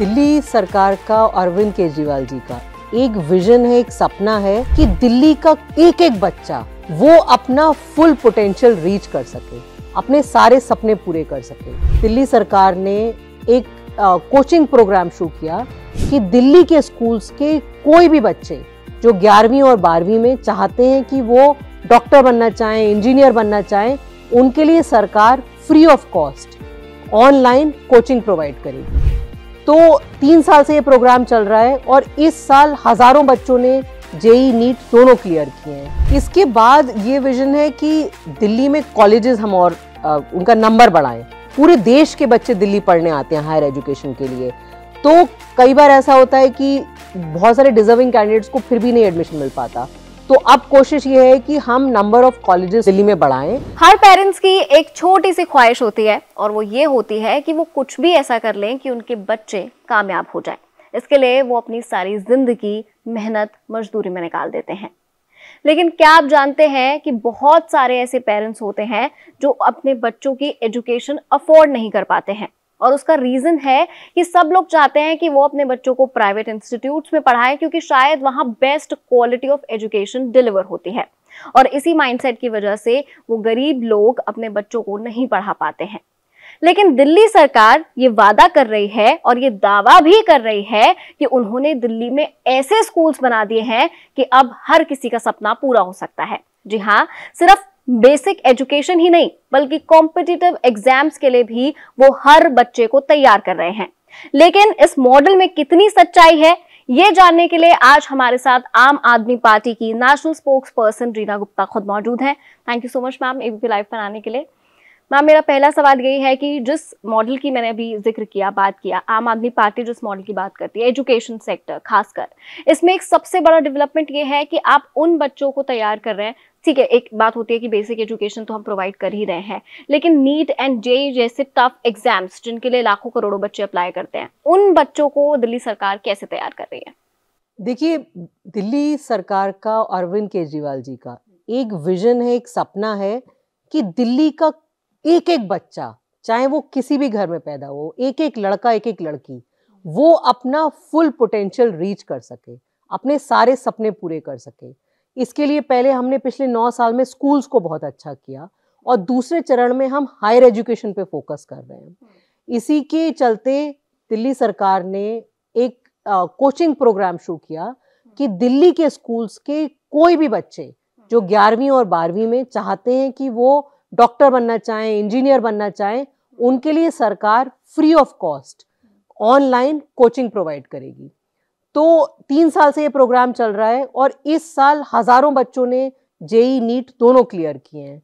दिल्ली सरकार का अरविंद केजरीवाल जी का एक विजन है एक सपना है कि दिल्ली का एक एक बच्चा वो अपना फुल पोटेंशियल रीच कर सके अपने सारे सपने पूरे कर सके दिल्ली सरकार ने एक आ, कोचिंग प्रोग्राम शुरू किया कि दिल्ली के स्कूल्स के कोई भी बच्चे जो ग्यारहवीं और बारहवीं में चाहते हैं कि वो डॉक्टर बनना चाहें इंजीनियर बनना चाहें उनके लिए सरकार free of cost online coaching provide करेगी तो तीन साल से ये प्रोग्राम चल रहा है और इस साल हज़ारों बच्चों ने जेई नीट दोनों क्लियर किए हैं इसके बाद ये विजन है कि दिल्ली में कॉलेजेस हम और आ, उनका नंबर बढ़ाएं पूरे देश के बच्चे दिल्ली पढ़ने आते हैं हायर एजुकेशन के लिए तो कई बार ऐसा होता है कि बहुत सारे डिजर्विंग कैंडिडेट्स को फिर भी नहीं एडमिशन मिल पाता तो अब कोशिश ये है कि हम नंबर ऑफ कॉलेजेस दिल्ली में बढ़ाएं हर पेरेंट्स की एक छोटी सी ख्वाहिश होती है और वो ये होती है कि वो कुछ भी ऐसा कर लें कि उनके बच्चे कामयाब हो जाएं इसके लिए वो अपनी सारी जिंदगी मेहनत मजदूरी में निकाल देते हैं लेकिन क्या आप जानते हैं कि बहुत सारे ऐसे पेरेंट्स होते हैं जो अपने बच्चों की एजुकेशन अफोर्ड नहीं कर पाते हैं और उसका रीज़न है कि सब लोग चाहते हैं कि वो अपने बच्चों को प्राइवेट इंस्टीट्यूट्स में पढ़ाएं क्योंकि शायद वहां best quality of education deliver होती है और इसी माइंडसेट की वजह से वो गरीब लोग अपने बच्चों को नहीं पढ़ा पाते हैं लेकिन दिल्ली सरकार ये वादा कर रही है और ये दावा भी कर रही है कि उन्होंने दिल्ली में ऐसे स्कूल्स बना दिए हैं कि अब हर किसी का सपना पूरा हो सकता है जी हाँ सिर्फ बेसिक एजुकेशन ही नहीं बल्कि कॉम्पिटिटिव एग्जाम्स के लिए भी वो हर बच्चे को तैयार कर रहे हैं लेकिन इस मॉडल में कितनी सच्चाई है ये जानने के लिए आज हमारे साथ आम आदमी पार्टी की national spokesperson Reena Gupta खुद मौजूद हैं thank you so much ma'am ABP live पर आने के लिए मैम मेरा पहला सवाल यही है कि जिस मॉडल की मैंने अभी जिक्र किया बात किया आम आदमी पार्टी जिस मॉडल की बात करती है एजुकेशन सेक्टर खासकर इसमें एक सबसे बड़ा डेवलपमेंट ये है कि आप उन बच्चों को तैयार कर रहे हैं ठीक है एक बात होती है कि बेसिक एजुकेशन तो हम प्रोवाइड कर ही रहे हैं लेकिन नीट एंड जे जैसे टफ एग्जाम्स जिनके लिए लाखों करोड़ों बच्चे अप्लाई करते हैं उन बच्चों को दिल्ली सरकार कैसे तैयार कर रही है देखिए दिल्ली सरकार का अरविंद केजरीवाल जी का एक विजन है एक सपना है कि दिल्ली का एक एक बच्चा चाहे वो किसी भी घर में पैदा हो एक एक लड़का एक एक लड़की वो अपना फुल पोटेंशियल रीच कर सके अपने सारे सपने पूरे कर सके इसके लिए पहले हमने पिछले नौ साल में स्कूल्स को बहुत अच्छा किया और दूसरे चरण में हम हायर एजुकेशन पे फोकस कर रहे हैं इसी के चलते दिल्ली सरकार ने एक आ, कोचिंग प्रोग्राम शुरू किया कि दिल्ली के स्कूल्स के कोई भी बच्चे जो ग्यारहवीं और बारहवीं में चाहते हैं कि वो डॉक्टर बनना चाहें इंजीनियर बनना चाहें उनके लिए सरकार free of cost online coaching provide करेगी तो तीन साल से ये प्रोग्राम चल रहा है और इस साल हज़ारों बच्चों ने जेई नीट दोनों क्लियर किए हैं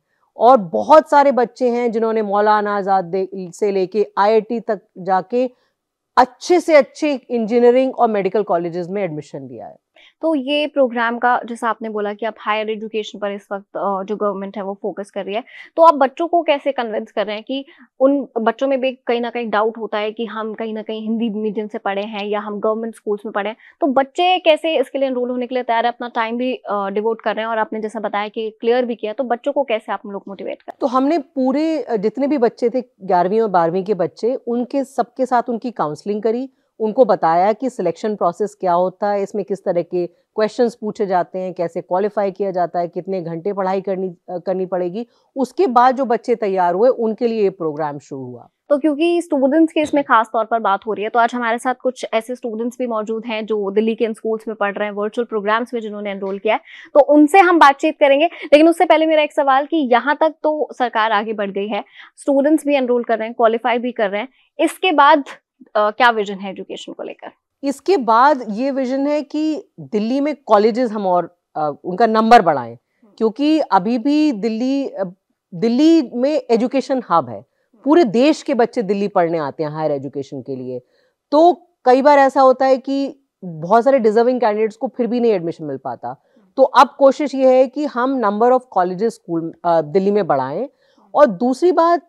और बहुत सारे बच्चे हैं जिन्होंने मौलाना आज़ाद से लेके आईआईटी तक जाके अच्छे से अच्छे इंजीनियरिंग और मेडिकल कॉलेजेस में एडमिशन लिया है तो ये प्रोग्राम का जैसा आपने बोला कि आप हायर एजुकेशन पर इस वक्त जो गवर्नमेंट है वो फोकस कर रही है तो आप बच्चों को कैसे कन्विंस कर रहे हैं कि उन बच्चों में भी कहीं ना कहीं डाउट होता है कि हम कहीं ना कहीं हिंदी मीडियम से पढ़े हैं या हम गवर्नमेंट स्कूल्स में पढ़े हैं तो बच्चे कैसे इसके लिए इनरोल होने के लिए तैयार है अपना टाइम भी डिवोट कर रहे हैं और आपने जैसा बताया कि क्लियर भी किया तो बच्चों को कैसे आप लोग मोटिवेट कर तो हमने पूरे जितने भी बच्चे थे ग्यारहवीं और बारहवीं के बच्चे उनके सबके साथ उनकी काउंसलिंग करी उनको बताया कि सिलेक्शन प्रोसेस क्या होता है इसमें किस तरह के क्वेश्चंस पूछे जाते हैं कैसे क्वालिफाई किया जाता है कितने घंटे पढ़ाई करनी करनी पड़ेगी उसके बाद जो बच्चे तैयार हुए उनके लिए ये प्रोग्राम शुरू हुआ तो क्योंकि स्टूडेंट्स के इसमें खास तौर पर बात हो रही है तो आज हमारे साथ कुछ ऐसे स्टूडेंट्स भी मौजूद हैं जो दिल्ली के इन स्कूल्स में पढ़ रहे हैं वर्चुअल प्रोग्राम्स में जिन्होंने एनरोल किया है तो उनसे हम बातचीत करेंगे लेकिन उससे पहले मेरा एक सवाल कि यहाँ तक तो सरकार आगे बढ़ गई है स्टूडेंट्स भी एनरोल कर रहे हैं क्वालिफाई भी कर रहे हैं इसके बाद क्या विजन है एजुकेशन को लेकर इसके बाद ये विजन है कि दिल्ली में कॉलेजेस हम और उनका नंबर बढ़ाएं क्योंकि अभी भी दिल्ली दिल्ली में एजुकेशन हब है पूरे देश के बच्चे दिल्ली पढ़ने आते हैं हायर एजुकेशन के लिए तो कई बार ऐसा होता है कि बहुत सारे डिजर्विंग कैंडिडेट्स को फिर भी नहीं एडमिशन मिल पाता तो अब कोशिश ये है कि हम number of colleges school Delhi में बढ़ाएं और दूसरी बात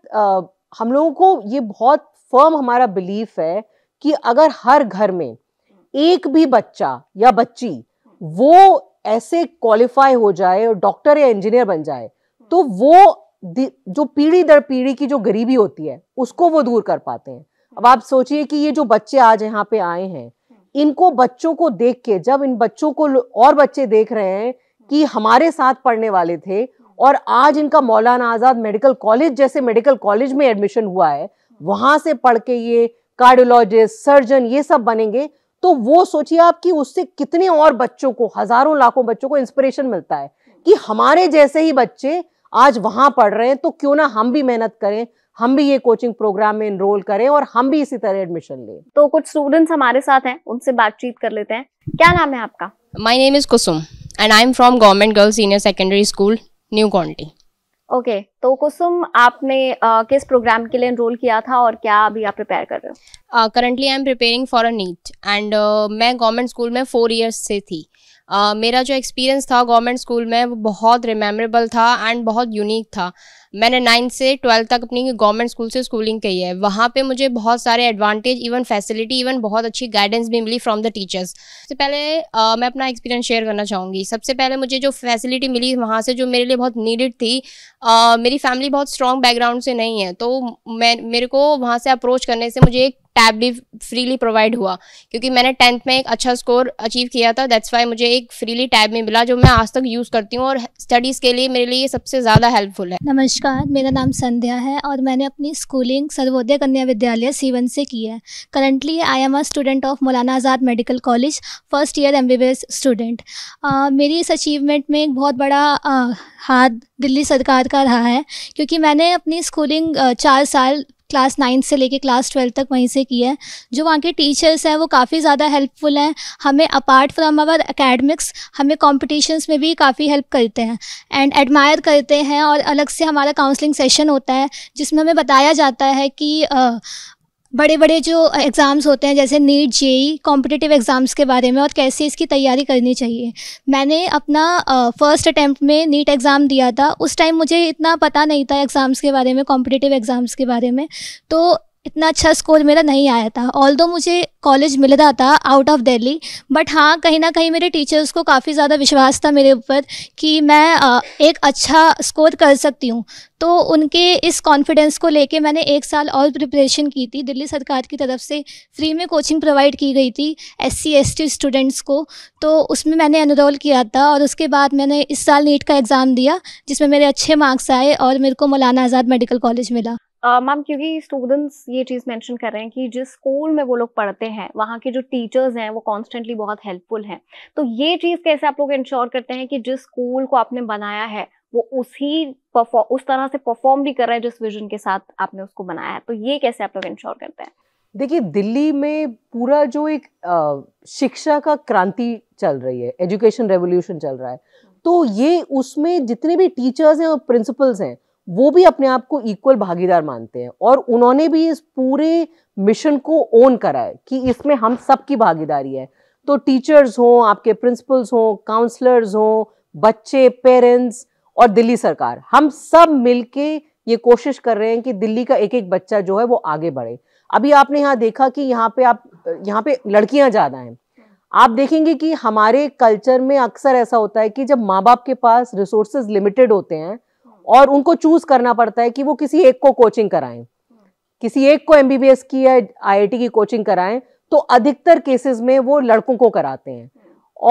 हम लोगों को ये बहुत फर्म हमारा बिलीफ है कि अगर हर घर में एक भी बच्चा या बच्ची वो ऐसे क्वालिफाई हो जाए और डॉक्टर या इंजीनियर बन जाए तो वो जो पीढ़ी दर पीढ़ी की जो गरीबी होती है उसको वो दूर कर पाते हैं अब आप सोचिए कि ये जो बच्चे आज यहाँ पे आए हैं इनको बच्चों को देख के जब इन बच्चों को और बच्चे देख रहे हैं कि हमारे साथ पढ़ने वाले थे और आज इनका मौलाना आज़ाद मेडिकल कॉलेज जैसे मेडिकल कॉलेज में एडमिशन हुआ है वहां से पढ़ के ये कार्डियोलॉजिस्ट सर्जन ये सब बनेंगे तो वो सोचिए आप कि उससे कितने और बच्चों को हजारों लाखों बच्चों को इंस्पिरेशन मिलता है कि हमारे जैसे ही बच्चे आज वहां पढ़ रहे हैं तो क्यों ना हम भी मेहनत करें हम भी ये कोचिंग प्रोग्राम में इनरोल करें और हम भी इसी तरह एडमिशन लें तो कुछ स्टूडेंट्स हमारे साथ हैं उनसे बातचीत कर लेते हैं क्या नाम है आपका my name is Kusum and I am from government girls senior secondary school new कॉन्टी ओके okay, तो कुसुम आपने आ, किस प्रोग्राम के लिए एनरोल किया था और क्या अभी आप प्रिपेयर कर रहे हो currently I am preparing for a NEET and मैं गवर्नमेंट स्कूल में फोर इयर्स से थी मेरा जो एक्सपीरियंस था गवर्नमेंट स्कूल में वो बहुत रिमेमरेबल था एंड बहुत यूनिक था मैंने नाइन्थ से ट्वेल्थ तक अपनी गवर्नमेंट स्कूल से स्कूलिंग की है वहाँ पे मुझे बहुत सारे एडवांटेज इवन फैसिलिटी इवन बहुत अच्छी गाइडेंस भी मिली फ्रॉम द टीचर्स सबसे पहले आ, मैं अपना एक्सपीरियंस शेयर करना चाहूँगी सबसे पहले मुझे जो फैसिलिटी मिली वहाँ से जो मेरे लिए बहुत नीडेड थी आ, मेरी फैमिली बहुत स्ट्रॉन्ग बैकग्राउंड से नहीं है तो मैं मेरे को वहाँ से अप्रोच करने से मुझे एक टैब भी फ्रीली प्रोवाइड हुआ क्योंकि मैंने टेंथ में एक अच्छा स्कोर अचीव किया था दैट्स वाई मुझे एक फ्रीली टैब में मिला जो मैं आज तक यूज़ करती हूँ और स्टडीज़ के लिए मेरे लिए सबसे ज़्यादा हेल्पफुल है नमस्कार मेरा नाम संध्या है और मैंने अपनी स्कूलिंग सर्वोदय कन्या विद्यालय सीवन से की है currently I am a student of Maulana Azad medical college first year am student मेरी इस अचीवमेंट में एक बहुत बड़ा uh, हाथ दिल्ली सरकार का रहा है क्योंकि मैंने अपनी स्कूलिंग uh, चार साल क्लास नाइन्थ से लेके क्लास ट्वेल्थ तक वहीं से किया है जो वहाँ के टीचर्स हैं वो काफ़ी ज़्यादा हेल्पफुल हैं हमें अपार्ट फ्रॉम अवर अकेडमिक्स हमें कॉम्पिटिशन्स में भी काफ़ी हेल्प करते हैं एंड एडमायर करते हैं और अलग से हमारा काउंसलिंग सेशन होता है जिसमें हमें बताया जाता है कि बड़े बड़े जो एग्ज़ाम्स होते हैं जैसे नीट जेई कॉम्पिटिटिव एग्ज़ाम्स के बारे में और कैसे इसकी तैयारी करनी चाहिए मैंने अपना फ़र्स्ट अटैम्प्ट में नीट एग्ज़ाम दिया था उस टाइम मुझे इतना पता नहीं था एग्ज़ाम्स के बारे में कॉम्पिटिटिव एग्ज़ाम्स के बारे में तो इतना अच्छा स्कोर मेरा नहीं आया था ऑल दो मुझे कॉलेज मिल रहा था आउट ऑफ दिल्ली बट हाँ कहीं ना कहीं मेरे टीचर्स को काफ़ी ज़्यादा विश्वास था मेरे ऊपर कि मैं एक अच्छा स्कोर कर सकती हूँ तो उनके इस कॉन्फिडेंस को लेके मैंने एक साल और प्रिपरेशन की थी दिल्ली सरकार की तरफ से फ्री में कोचिंग प्रोवाइड की गई थी S C S T students को तो उसमें मैंने एनरोल किया था और उसके बाद मैंने इस साल नीट का एग्ज़ाम दिया जिसमें मेरे अच्छे मार्क्स आए और मेरे को मौलाना आज़ाद मेडिकल कॉलेज मिला मैम क्योंकि स्टूडेंट्स ये चीज़ मेंशन कर रहे हैं कि जिस स्कूल में वो लोग पढ़ते हैं वहाँ के जो टीचर्स हैं वो कॉन्स्टेंटली बहुत हेल्पफुल हैं तो ये चीज़ कैसे आप लोग इंश्योर करते हैं कि जिस स्कूल को आपने बनाया है वो उसी उस तरह से परफॉर्म भी कर रहे हैं जिस विजन के साथ आपने उसको बनाया है तो ये कैसे आप लोग इंश्योर करते हैं देखिए दिल्ली में पूरा जो एक आ, शिक्षा का क्रांति चल रही है एजुकेशन रेवोल्यूशन चल रहा है तो ये उसमें जितने भी टीचर्स हैं और प्रिंसिपल्स हैं वो भी अपने आप को इक्वल भागीदार मानते हैं और उन्होंने भी इस पूरे मिशन को ओन करा है कि इसमें हम सबकी भागीदारी है तो टीचर्स हों आपके प्रिंसिपल्स हों काउंसलर्स हों बच्चे पेरेंट्स और दिल्ली सरकार हम सब मिलके ये कोशिश कर रहे हैं कि दिल्ली का एक एक बच्चा जो है वो आगे बढ़े अभी आपने यहाँ देखा कि यहाँ पे आप यहाँ पे लड़कियाँ ज़्यादा हैं आप देखेंगे कि हमारे कल्चर में अक्सर ऐसा होता है कि जब माँ बाप के पास रिसोर्सेज लिमिटेड होते हैं और उनको चूज करना पड़ता है कि वो किसी एक को कोचिंग कराएं किसी एक को एमबीबीएस की या आईआईटी की कोचिंग कराएं तो अधिकतर केसेस में वो लड़कों को कराते हैं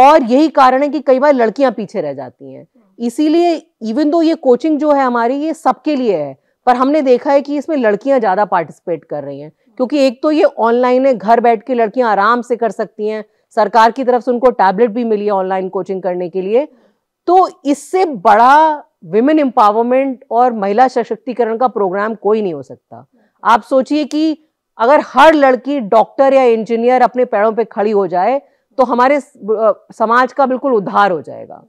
और यही कारण है कि कई बार लड़कियां पीछे रह जाती हैं इसीलिए इवन दो ये कोचिंग जो है हमारी ये सबके लिए है पर हमने देखा है कि इसमें लड़कियां ज़्यादा पार्टिसिपेट कर रही हैं क्योंकि एक तो ये ऑनलाइन है घर बैठ के लड़कियां आराम से कर सकती हैं सरकार की तरफ से उनको टैबलेट भी मिली है ऑनलाइन कोचिंग करने के लिए तो इससे बड़ा विमेन एम्पावरमेंट और महिला सशक्तिकरण का प्रोग्राम कोई नहीं हो सकता आप सोचिए कि अगर हर लड़की डॉक्टर या इंजीनियर अपने पैरों पे खड़ी हो जाए तो हमारे समाज का बिल्कुल उद्धार हो जाएगा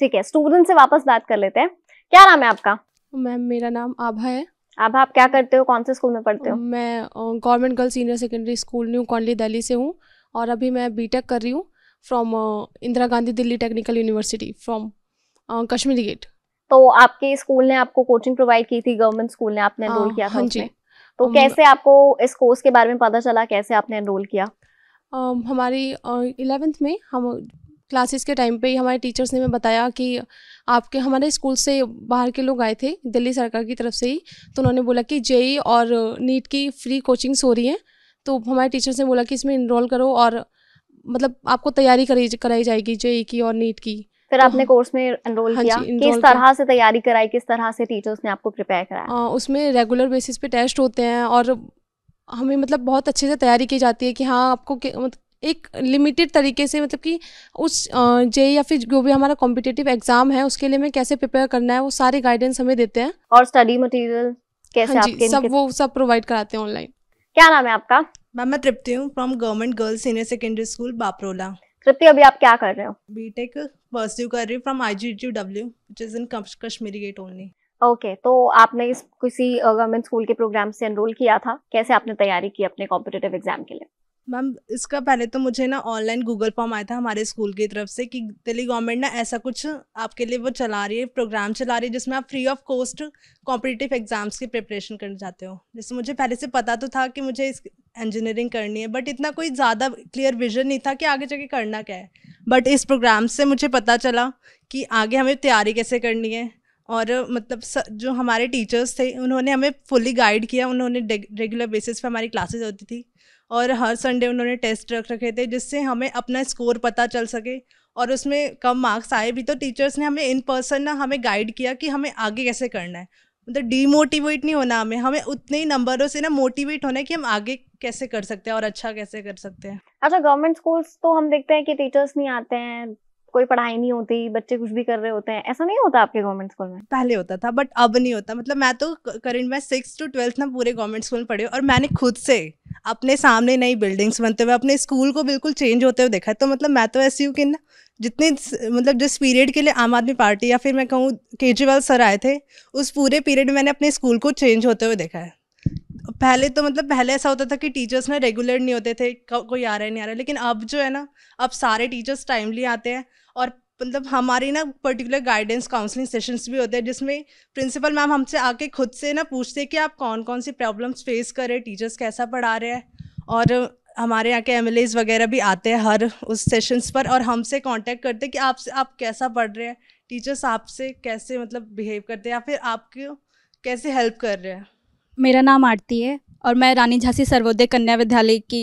ठीक है स्टूडेंट से वापस बात कर लेते हैं क्या नाम है आपका मैम मेरा नाम आभा है आभा आप क्या करते हो कौन से स्कूल में पढ़ते हो मैं government girls senior secondary school new Kondli Delhi से हूँ और अभी मैं बीटेक कर रही हूँ from Indira Gandhi Delhi technical university from Kashmiri gate तो आपके स्कूल ने आपको कोचिंग प्रोवाइड की थी गवर्नमेंट स्कूल ने आपने एनरोल हाँ, किया था हाँ जी तो कैसे आपको इस कोर्स के बारे में पता चला कैसे आपने एनरोल किया हमारी इलेवेंथ में हम क्लासेस के टाइम पे ही हमारे टीचर्स ने हमें बताया कि आपके हमारे स्कूल से बाहर के लोग आए थे दिल्ली सरकार की तरफ से ही तो उन्होंने बोला कि जेई और नीट की फ्री कोचिंग्स हो रही हैं तो हमारे टीचर्स ने बोला कि इसमें इनरोल करो और मतलब आपको तैयारी करी कराई जाएगी जेई की और नीट की फिर तो आपने कोर्स में एनरोल हाँ किया किस तरह से तैयारी कराई किस तरह से टीचर्स ने आपको प्रिपेयर कराया हाँ, उसमें रेगुलर बेसिस पे टेस्ट होते हैं और हमें मतलब बहुत अच्छे से तैयारी की जाती है कि हाँ आपको मतलब एक लिमिटेड तरीके से मतलब कि उस जे या फिर जो भी हमारा कॉम्पिटेटिव एग्जाम है उसके लिए मैं कैसे प्रिपेयर करना है वो सारे गाइडेंस हमें देते हैं और स्टडी मटेरियल कैसे हाँ आपके सब वो सब प्रोवाइड कराते हैं ऑनलाइन क्या नाम है आपका मैम मैं तृप्ति हूँ from government girls senior secondary school Baprola Tripti अभी आप क्या कर रहे हो बीटेक परस्यू कर रही from I G from W which is in Kashmiri gate only okay okay, तो आपने इस किसी गवर्नमेंट स्कूल के प्रोग्राम से एनरोल किया था कैसे आपने तैयारी की अपने कॉम्पिटेटिव एग्जाम के लिए मैम इसका पहले तो मुझे ना ऑनलाइन गूगल फॉर्म आया था हमारे स्कूल की तरफ से कि दिल्ली गवर्नमेंट ना ऐसा कुछ आपके लिए वो चला रही है प्रोग्राम चला रही है जिसमें आप free of cost competitive exams की प्रिपरेशन करना जाते हो जैसे मुझे पहले से पता तो था कि मुझे इस इंजीनियरिंग करनी है बट इतना कोई ज़्यादा क्लियर विजन नहीं था कि आगे जाके करना क्या है बट इस प्रोग्राम से मुझे पता चला कि आगे हमें तैयारी कैसे करनी है और मतलब स, जो हमारे टीचर्स थे उन्होंने हमें फुली गाइड किया उन्होंने रेगुलर बेसिस पे हमारी क्लासेस होती थी और हर संडे उन्होंने टेस्ट रख रखे थे जिससे हमें अपना स्कोर पता चल सके और उसमें कम मार्क्स आए भी तो टीचर्स ने हमें इन पर्सन ना हमें गाइड किया कि हमें आगे कैसे करना है मतलब डीमोटिवेट नहीं होना हमें हमें उतने ही नंबरों से ना मोटिवेट होना है कि हम आगे कैसे कर सकते हैं और अच्छा कैसे कर सकते हैं अच्छा गवर्नमेंट स्कूल्स तो हम देखते हैं कि टीचर्स नहीं आते हैं कोई पढ़ाई नहीं होती बच्चे कुछ भी कर रहे होते हैं ऐसा नहीं होता आपके गवर्नमेंट स्कूल में पहले होता था बट अब नहीं होता मतलब मैं तो करंट मैं सिक्स टू ट्वेल्थ ना पूरे गवर्नमेंट स्कूल में पढ़ी और मैंने खुद से अपने सामने नई बिल्डिंग्स बनते हुए अपने स्कूल को बिल्कुल चेंज होते हुए देखा तो मतलब मैं तो ऐसी हूँ कि ना जितने मतलब जिस पीरियड के लिए आम आदमी पार्टी या फिर मैं कहूँ केजरीवाल सर आए थे उस पूरे पीरियड में मैंने अपने स्कूल को चेंज होते हुए देखा है पहले तो मतलब पहले ऐसा होता था कि टीचर्स ना रेगुलर नहीं होते थे को, कोई आ रहा है नहीं आ रहा लेकिन अब जो है ना अब सारे टीचर्स टाइमली आते हैं और मतलब हमारी ना पर्टिकुलर गाइडेंस काउंसलिंग सेशंस भी होते हैं जिसमें प्रिंसिपल मैम हमसे आके खुद से ना पूछते हैं कि आप कौन कौन सी प्रॉब्लम्स फेस कर रहे हैं टीचर्स कैसा पढ़ा रहे हैं और हमारे यहाँ के एम वगैरह भी आते हैं हर उस सेशंस पर और हमसे कांटेक्ट करते हैं कि आप आप कैसा पढ़ रहे हैं टीचर्स आपसे कैसे मतलब बिहेव करते हैं या फिर आपको कैसे हेल्प कर रहे हैं मेरा नाम आरती है और मैं रानी झांसी सर्वोदय कन्या विद्यालय की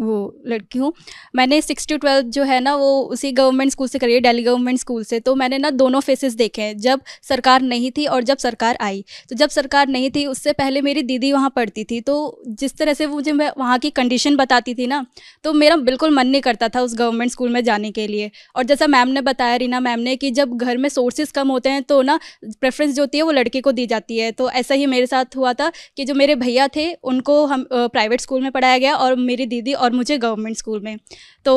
वो लड़की हूँ मैंने सिक्स टू ट्वेल्थ जो है ना वो उसी गवर्नमेंट स्कूल से करी है डेली गवर्नमेंट स्कूल से तो मैंने ना दोनों फेसेस देखे हैं जब सरकार नहीं थी और जब सरकार आई तो जब सरकार नहीं थी उससे पहले मेरी दीदी वहाँ पढ़ती थी तो जिस तरह से मुझे मैं वहाँ की कंडीशन बताती थी ना तो मेरा बिल्कुल मन नहीं करता था उस गवर्नमेंट स्कूल में जाने के लिए और जैसा मैम ने बताया रीना मैम ने कि जब घर में सोर्सेज कम होते हैं तो ना प्रेफरेंस जो होती है वो लड़के को दी जाती है तो ऐसा ही मेरे साथ हुआ था कि जो मेरे भैया थे उनको हम प्राइवेट स्कूल में पढ़ाया गया और मेरी दीदी और मुझे गवर्नमेंट स्कूल में तो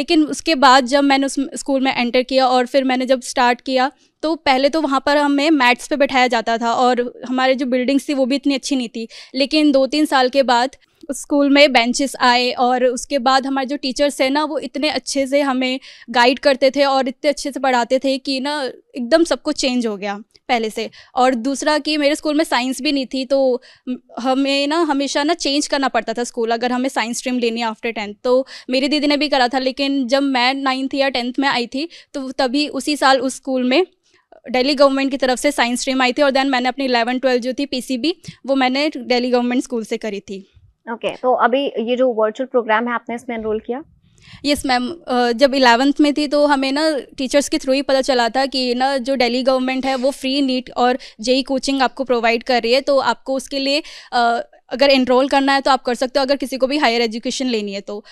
लेकिन उसके बाद जब मैंने उस स्कूल में एंटर किया और फिर मैंने जब स्टार्ट किया तो पहले तो वहाँ पर हमें मैथ्स पे बैठाया जाता था और हमारे जो बिल्डिंग्स थी वो भी इतनी अच्छी नहीं थी लेकिन दो तीन साल के बाद स्कूल में बेंचेस आए और उसके बाद हमारे जो टीचर्स हैं ना वो इतने अच्छे से हमें गाइड करते थे और इतने अच्छे से पढ़ाते थे कि ना एकदम सब कुछ चेंज हो गया पहले से और दूसरा कि मेरे स्कूल में साइंस भी नहीं थी तो हमें ना हमेशा ना चेंज करना पड़ता था स्कूल अगर हमें साइंस स्ट्रीम लेनी है आफ्टर टेंथ तो मेरी दीदी ने भी करा था लेकिन जब मैं नाइन्थ या टेंथ में आई थी तो तभी उसी साल उस स्कूल में दिल्ली गवर्नमेंट की तरफ से साइंस स्ट्रीम आई थी और देन मैंने अपनी इलेवन ट्वेल्थ जो थी पीसीबी वो मैंने दिल्ली गवर्नमेंट स्कूल से करी थी ओके तो अभी ये जो वर्चुअल प्रोग्राम है आपने इसमें एनरोल किया यस yes, मैम जब इलेवंथ में थी तो हमें ना टीचर्स के थ्रू ही पता चला था कि ना जो दिल्ली गवर्नमेंट है वो फ्री नीट और जेई कोचिंग e आपको प्रोवाइड कर रही है तो आपको उसके लिए अगर इनरोल करना है तो आप कर सकते हो अगर किसी को भी हायर एजुकेशन लेनी है तो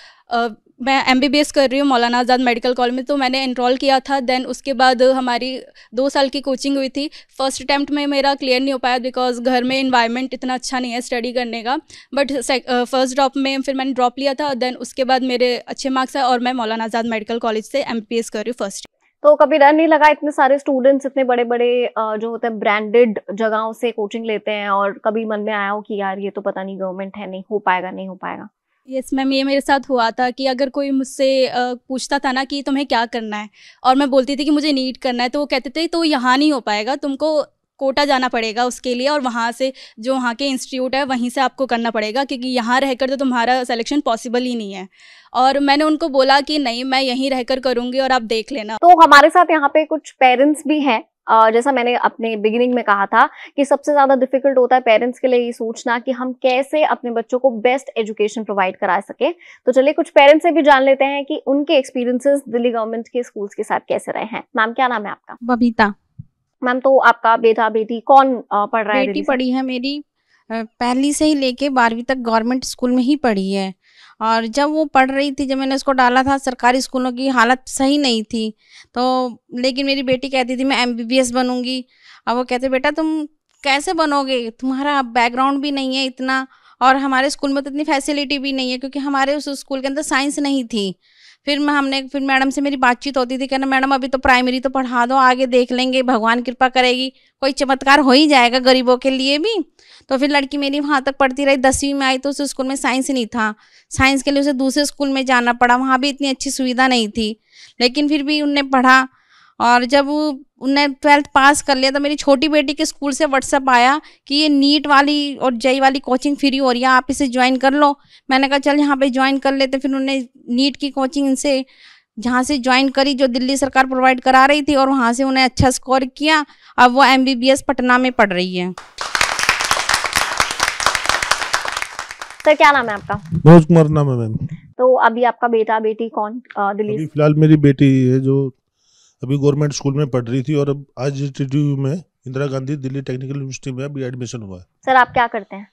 मैं एम बी बी एस कर रही हूँ मौलाना आज़ाद मेडिकल कॉलेज में तो मैंने इनरोल किया था देन उसके बाद हमारी दो साल की कोचिंग हुई थी फर्स्ट अटैम्प्ट में मेरा क्लियर नहीं हो पाया बिकॉज घर में इन्वायरमेंट इतना अच्छा नहीं है स्टडी करने का बट फर्स्ट ड्रॉप में फिर मैंने ड्रॉप लिया था देन उसके बाद मेरे अच्छे मार्क्स आए और मैं मौलाना आज़ाद मेडिकल कॉलेज से एम एस कर रही हूँ फर्स्ट तो कभी डर नहीं लगा इतने सारे स्टूडेंट्स इतने बड़े बड़े जो होते हैं ब्रांडेड जगहों से कोचिंग लेते हैं और कभी मन में आया हो कि यार ये तो पता नहीं गवर्नमेंट है नहीं हो पाएगा नहीं हो पाएगा यस मैम ये मेरे साथ हुआ था कि अगर कोई मुझसे पूछता था ना कि तुम्हें क्या करना है और मैं बोलती थी कि मुझे नीट करना है तो वो कहते थे तो यहाँ नहीं हो पाएगा तुमको कोटा जाना पड़ेगा उसके लिए और वहाँ से जो वहाँ के इंस्टीट्यूट है वहीं से आपको करना पड़ेगा क्योंकि यहाँ रहकर तो तुम्हारा सिलेक्शन पॉसिबल ही नहीं है और मैंने उनको बोला कि नहीं मैं यहीं रहकर करूँगी और आप देख लेना तो हमारे साथ यहाँ पे कुछ पेरेंट्स भी हैं Uh, जैसा मैंने अपने बिगिनिंग में कहा था कि सबसे ज़्यादा डिफिकल्ट होता है पेरेंट्स के लिए ये सोचना कि हम कैसे अपने बच्चों को बेस्ट एजुकेशन प्रोवाइड करा सके तो चलिए कुछ पेरेंट्स से भी जान लेते हैं कि उनके एक्सपीरियंसेस दिल्ली गवर्नमेंट के स्कूल्स के साथ कैसे रहे हैं मैम क्या नाम है आपका बबीता मैम तो आपका बेटा बेटी कौन पढ़ रहा है बेटी पढ़ी है मेरी पहली से ही लेके बारहवीं तक गवर्नमेंट स्कूल में ही पढ़ी है और जब वो पढ़ रही थी जब मैंने उसको डाला था सरकारी स्कूलों की हालत सही नहीं थी तो लेकिन मेरी बेटी कहती थी मैं एम बी बी एस बनूँगी अब वो कहते बेटा तुम कैसे बनोगे तुम्हारा बैकग्राउंड भी नहीं है इतना और हमारे स्कूल में तो इतनी फैसिलिटी भी नहीं है क्योंकि हमारे उस स्कूल के अंदर साइंस नहीं थी फिर मैं हमने फिर मैडम से मेरी बातचीत होती थी कहना मैडम अभी तो प्राइमरी तो पढ़ा दो आगे देख लेंगे भगवान कृपा करेगी कोई चमत्कार हो ही जाएगा गरीबों के लिए भी तो फिर लड़की मेरी वहाँ तक पढ़ती रही दसवीं में आई तो उस स्कूल में साइंस नहीं था साइंस के लिए उसे दूसरे स्कूल में जाना पड़ा वहाँ भी इतनी अच्छी सुविधा नहीं थी लेकिन फिर भी उनने पढ़ा और जब उनने ट्वेल्थ पास कर लिया तो मेरी छोटी बेटी के स्कूल से व्हाट्सअप आया कि ये नीट वाली और जई वाली कोचिंग फ्री हो रही है आप इसे ज्वाइन कर लो मैंने कहा चल यहाँ पे ज्वाइन कर लेते फिर उन्होंने नीट की कोचिंग इनसे जहाँ से ज्वाइन करी जो दिल्ली सरकार प्रोवाइड करा रही थी और वहाँ से उन्हें अच्छा स्कोर किया अब वो एम पटना में पढ़ रही है सर क्या नाम है आपका मनोज कुमार नाम है मैम तो अभी आपका बेटा बेटी कौन दिल्ली फिलहाल मेरी बेटी है जो अभी गवर्नमेंट स्कूल में पढ़ रही थी और अब आज में इंदिरा गांधी दिल्ली टेक्निकल यूनिवर्सिटी में अभी एडमिशन हुआ है सर आप क्या करते हैं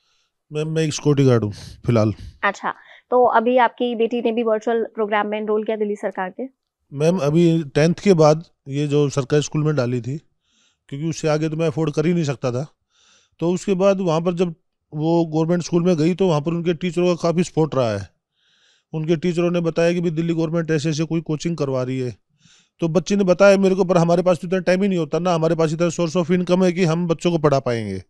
मैम मैं एक सिक्योरिटी गार्ड हूँ फिलहाल अच्छा तो अभी आपकी बेटी ने भी वर्चुअल प्रोग्राम में एनरोल किया दिल्ली सरकार के मैम अभी टेंथ के बाद ये जो सरकारी स्कूल में डाली थी क्योंकि उससे आगे तो मैं अफोर्ड कर ही नहीं सकता था तो उसके बाद वहाँ पर जब वो गवर्नमेंट स्कूल में गई तो वहाँ पर उनके टीचरों का काफ़ी सपोर्ट रहा है उनके टीचरों ने बताया कि भी दिल्ली गवर्नमेंट ऐसे ऐसे कोई कोचिंग करवा रही है तो बच्ची ने बताया मेरे को पर हमारे पास तो इतना टाइम ही नहीं होता ना हमारे पास इतना सोर्स ऑफ इनकम है कि हम बच्चों को पढ़ा पाएंगे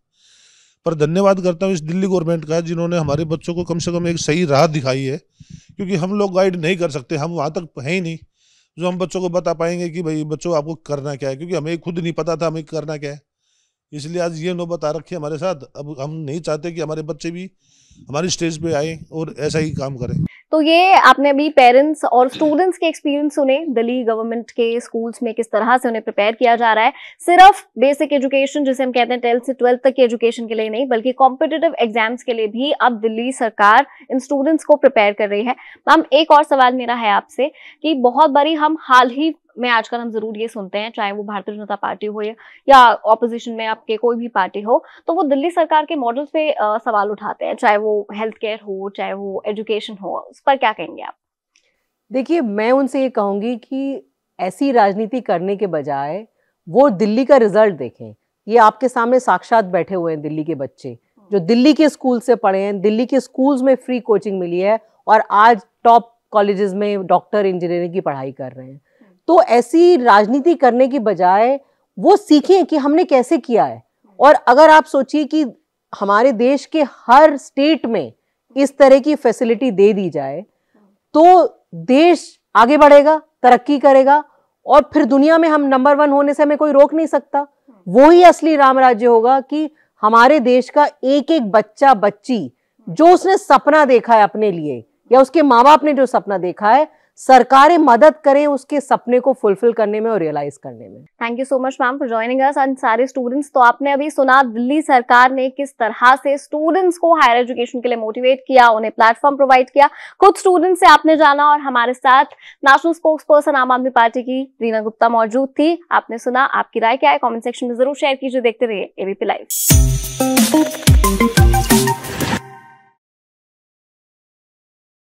पर धन्यवाद करता हूँ इस दिल्ली गवर्नमेंट का जिन्होंने हमारे बच्चों को कम से कम एक सही राह दिखाई है क्योंकि हम लोग गाइड नहीं कर सकते हम वहाँ तक हैं ही नहीं जो हम बच्चों को बता पाएंगे कि भाई बच्चों आपको करना क्या है क्योंकि हमें खुद नहीं पता था हमें करना क्या है इसलिए आज ये नौबत आ रखी है हमारे साथ अब हम नहीं चाहते कि हमारे बच्चे भी हमारी स्टेज पे आए और ऐसा ही काम करें तो ये आपने अभी पेरेंट्स और स्टूडेंट्स के एक्सपीरियंस सुने दिल्ली गवर्नमेंट के स्कूल्स में किस तरह से उन्हें प्रिपेयर किया जा रहा है सिर्फ बेसिक एजुकेशन जिसे हम कहते हैं टेंथ से ट्वेल्थ तक की एजुकेशन के लिए नहीं बल्कि कॉम्पिटेटिव एग्जाम्स के लिए भी अब दिल्ली सरकार इन स्टूडेंट्स को प्रिपेयर कर रही है मैम एक और सवाल मेरा है आपसे कि बहुत बारी हम हाल ही में आजकल हम जरूर ये सुनते हैं चाहे वो भारतीय जनता पार्टी हो या ऑपोजिशन में आपके कोई भी पार्टी हो तो वो दिल्ली सरकार के मॉडल पे आ, सवाल उठाते हैं चाहे वो हेल्थ केयर हो चाहे वो एजुकेशन हो उस पर क्या कहेंगे आप देखिए मैं उनसे ये कहूँगी कि ऐसी राजनीति करने के बजाय वो दिल्ली का रिजल्ट देखें ये आपके सामने साक्षात बैठे हुए हैं दिल्ली के बच्चे जो दिल्ली के स्कूल से पढ़े हैं दिल्ली के स्कूल्स में फ्री कोचिंग मिली है और आज टॉप कॉलेजेस में डॉक्टर इंजीनियरिंग की पढ़ाई कर रहे हैं तो ऐसी राजनीति करने की बजाय वो सीखें कि हमने कैसे किया है और अगर आप सोचिए कि हमारे देश के हर स्टेट में इस तरह की फैसिलिटी दे दी जाए तो देश आगे बढ़ेगा तरक्की करेगा और फिर दुनिया में हम नंबर वन होने से हमें कोई रोक नहीं सकता वो ही असली राम राज्य होगा कि हमारे देश का एक एक बच्चा बच्ची जो उसने सपना देखा है अपने लिए या उसके माँ बाप ने जो सपना देखा है सरकारें मदद करें उसके सपने को फुलफिल करने में और रियलाइज करने में thank you so much ma'am for joining us and सारे स्टूडेंट्स तो आपने अभी सुना दिल्ली सरकार ने किस तरह से स्टूडेंट्स को हायर एजुकेशन के लिए मोटिवेट किया उन्हें प्लेटफॉर्म प्रोवाइड किया खुद स्टूडेंट से आपने जाना और हमारे साथ नेशनल स्पोक्स पर्सन आम आदमी पार्टी की रीना गुप्ता मौजूद थी आपने सुना आपकी राय क्या है कॉमेंट सेक्शन में जरूर शेयर कीजिए देखते रहिए एबीपी लाइव